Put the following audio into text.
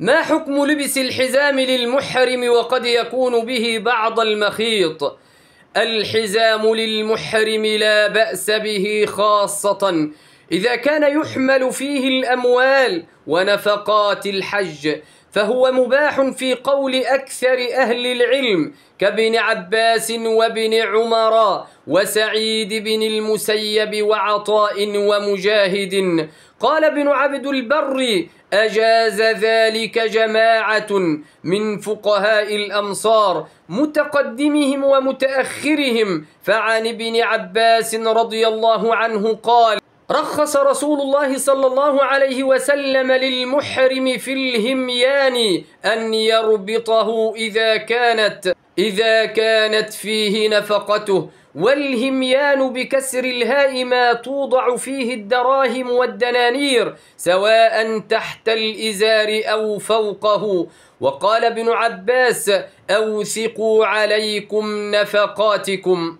ما حكم لبس الحزام للمحرم وقد يكون به بعض المخيط الحزام للمحرم لا بأس به خاصة إذا كان يحمل فيه الأموال ونفقات الحج فهو مباح في قول أكثر أهل العلم كابن عباس وابن عمر وسعيد بن المسيب وعطاء ومجاهد قال ابن عبد البر أجاز ذلك جماعة من فقهاء الأمصار متقدمهم ومتأخرهم فعن ابن عباس رضي الله عنه قال رخص رسول الله صلى الله عليه وسلم للمحرم في الهميان أن يربطه إذا كانت إذا كانت فيه نفقته والهميان بكسر الهاء ما توضع فيه الدراهم والدنانير سواء تحت الإزار أو فوقه وقال ابن عباس أوثقوا عليكم نفقاتكم